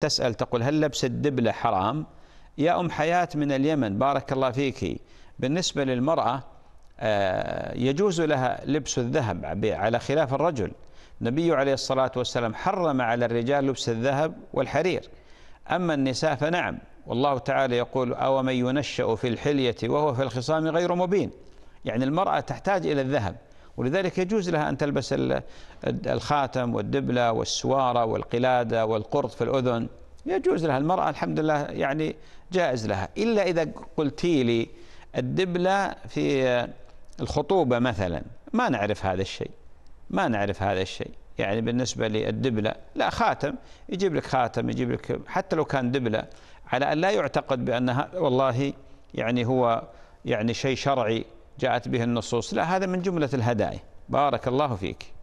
تسأل تقول هل لبس الدبلة حرام يا أم حياة من اليمن بارك الله فيك بالنسبة للمرأة آه، يجوز لها لبس الذهب على خلاف الرجل النبي عليه الصلاة والسلام حرم على الرجال لبس الذهب والحرير أما النساء فنعم والله تعالى يقول أو من ينشأ في الحلية وهو في الخصام غير مبين يعني المرأة تحتاج إلى الذهب ولذلك يجوز لها أن تلبس الخاتم والدبلة والسوارة والقلادة والقرط في الأذن يجوز لها المرأة الحمد لله يعني جائز لها إلا إذا قلتي لي الدبلة في الخطوبة مثلا ما نعرف هذا الشيء ما نعرف هذا الشيء يعني بالنسبة للدبلة لا خاتم يجيب لك خاتم يجيب لك حتى لو كان دبلة على أن لا يعتقد بأنها والله يعني هو يعني شيء شرعي جاءت به النصوص لا هذا من جملة الهدايا بارك الله فيك